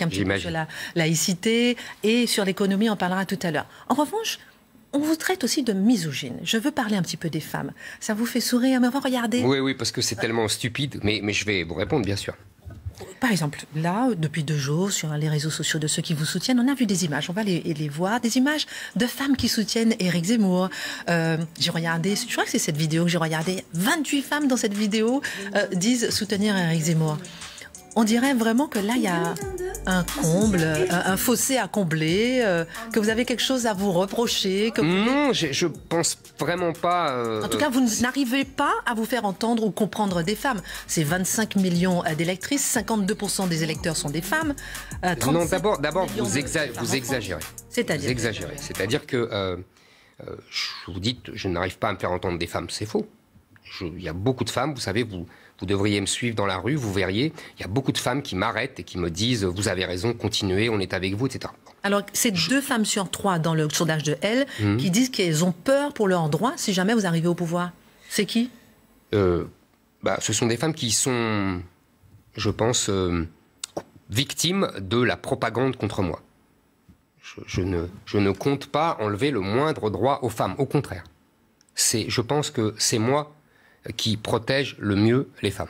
un petit peu sur la laïcité et sur l'économie, on parlera tout à l'heure. En revanche, on vous traite aussi de misogyne. Je veux parler un petit peu des femmes. Ça vous fait sourire, mais regarder. Oui, oui, parce que c'est tellement stupide, mais, mais je vais vous répondre, bien sûr. Par exemple, là, depuis deux jours, sur les réseaux sociaux de ceux qui vous soutiennent, on a vu des images, on va les, les voir, des images de femmes qui soutiennent Eric Zemmour. Euh, j'ai regardé, je crois que c'est cette vidéo que j'ai regardée, 28 femmes dans cette vidéo euh, disent soutenir Eric Zemmour. On dirait vraiment que là, il y a un comble, un, fossé à combler, euh, que vous avez quelque chose à vous reprocher Non, je pense vraiment pas. Euh, en tout cas, vous n'arrivez pas à vous faire entendre ou comprendre des femmes. C'est 25 millions d'électrices, 52% des électeurs sont des femmes. Euh, non, d'abord, d'abord vous, exagérez. C'est-à-dire exagérez. C'est-à-dire que vous dites, je n'arrive pas à me faire entendre des femmes, c'est faux. Il y a beaucoup de femmes, vous savez, vous, vous devriez me suivre dans la rue, vous verriez, il y a beaucoup de femmes qui m'arrêtent et qui me disent Vous avez raison, continuez, on est avec vous, etc. Alors, c'est deux femmes sur trois dans le sondage de Elle hmm. qui disent qu'elles ont peur pour leurs droits si jamais vous arrivez au pouvoir. C'est qui euh, bah, Ce sont des femmes qui sont, je pense, euh, victimes de la propagande contre moi. Je, je, ne, je, ne, compte pas enlever le moindre droit aux femmes, au contraire. C'est, je pense que c'est moi qui protège le mieux les femmes.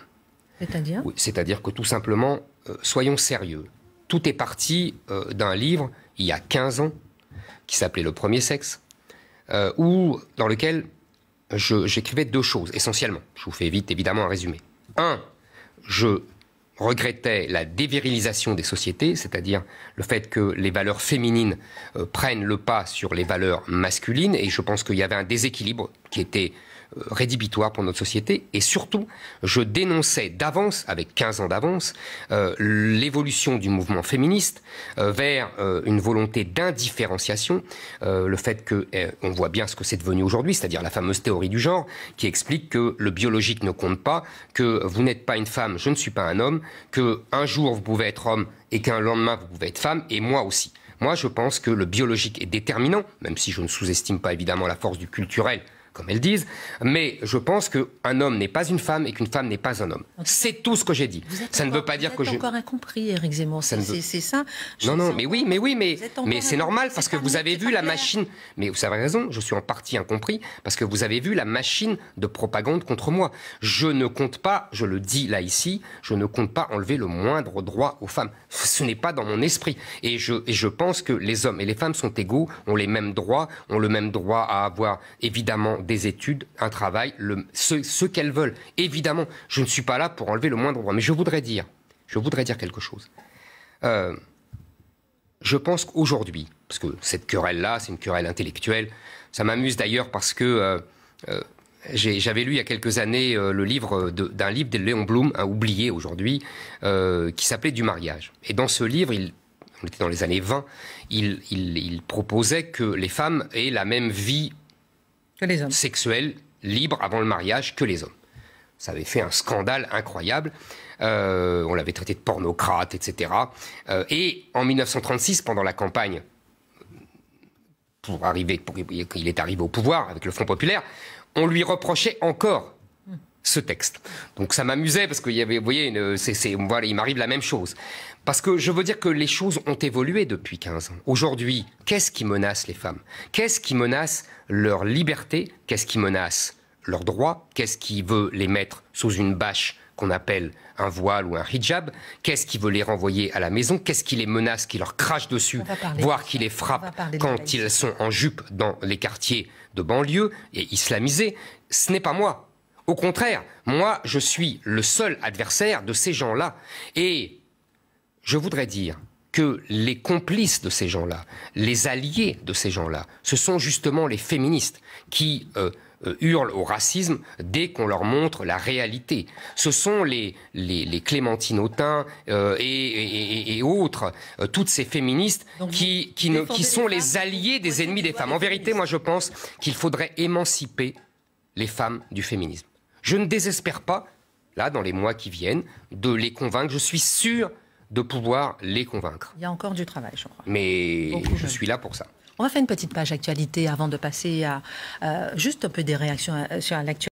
C'est-à-dire oui, C'est-à-dire que tout simplement, euh, soyons sérieux. Tout est parti euh, d'un livre, il y a 15 ans, qui s'appelait Le Premier Sexe, euh, dans lequel j'écrivais deux choses, essentiellement. Je vous fais vite, évidemment, un résumé. Un, je regrettais la dévirilisation des sociétés, c'est-à-dire le fait que les valeurs féminines prennent le pas sur les valeurs masculines, et je pense qu'il y avait un déséquilibre qui était euh, rédhibitoire pour notre société. Et surtout, je dénonçais d'avance, avec 15 ans d'avance, euh, l'évolution du mouvement féministe euh, vers une volonté d'indifférenciation, le fait que eh, on voit bien ce que c'est devenu aujourd'hui, c'est-à-dire la fameuse théorie du genre qui explique que le biologique ne compte pas, que vous n'êtes pas une femme, je ne suis pas un homme, que un jour vous pouvez être homme et qu'un lendemain vous pouvez être femme et moi aussi. Moi, je pense que le biologique est déterminant, même si je ne sous-estime pas évidemment la force du culturel comme elles disent, mais je pense qu'un homme n'est pas une femme et qu'une femme n'est pas un homme. C'est tout ce que j'ai dit. Ça ne veut pas dire que je... encore incompris, Eric Zemmour, c'est ça. non, non, mais oui, mais oui, mais, mais c'est normal parce que vous avez vu la machine... Mais vous avez raison, je suis en partie incompris parce que vous avez vu la machine de propagande contre moi. Je ne compte pas, je le dis là ici, je ne compte pas enlever le moindre droit aux femmes. Ce n'est pas dans mon esprit. Et je, et je pense que les hommes et les femmes sont égaux, ont les mêmes droits, ont le même droit à avoir évidemment des études, un travail, ce, qu'elles veulent. Évidemment, je ne suis pas là pour enlever le moindre droit, mais je voudrais dire, je voudrais dire quelque chose. Euh, je pense qu'aujourd'hui, parce que cette querelle-là, c'est une querelle intellectuelle, ça m'amuse d'ailleurs parce que euh, euh, j'avais lu il y a quelques années le livre d'un livre de Léon Blum, un hein, oublié aujourd'hui, qui s'appelait Du mariage. Et dans ce livre, on était dans les années 20, il, il proposait que les femmes aient la même vie les sexuels libres avant le mariage que les hommes. Ça avait fait un scandale incroyable. Euh, on l'avait traité de pornocrate, etc. Euh, et en 1936, pendant la campagne, pour arriver, pour, qu'il est arrivé au pouvoir avec le Front populaire, on lui reprochait encore ce texte. Donc ça m'amusait parce qu'il y avait, vous voyez, une, il m'arrive la même chose. Parce que je veux dire que les choses ont évolué depuis 15 ans. Aujourd'hui, qu'est-ce qui menace les femmes Qu'est-ce qui menace leur liberté Qu'est-ce qui menace leurs droits Qu'est-ce qui veut les mettre sous une bâche qu'on appelle un voile ou un hijab Qu'est-ce qui veut les renvoyer à la maison Qu'est-ce qui les menace, qui leur crache dessus, voire qui les frappe quand ils sont en jupe dans les quartiers de banlieue et islamisés Ce n'est pas moi au contraire, moi, je suis le seul adversaire de ces gens-là. Et je voudrais dire que les complices de ces gens-là, les alliés de ces gens-là, ce sont justement les féministes qui euh, euh, hurlent au racisme dès qu'on leur montre la réalité. Ce sont les, les, Clémentine euh, et, autres, toutes ces féministes qui, qui sont les alliés des ennemis des femmes. En vérité, moi je pense qu'il faudrait émanciper les femmes du féminisme. Je ne désespère pas, là, dans les mois qui viennent, de les convaincre. Je suis sûr de pouvoir les convaincre. Il y a encore du travail, je crois. Mais je suis là pour ça. On va faire une petite page actualité avant de passer à euh, juste un peu des réactions euh, sur l'actualité.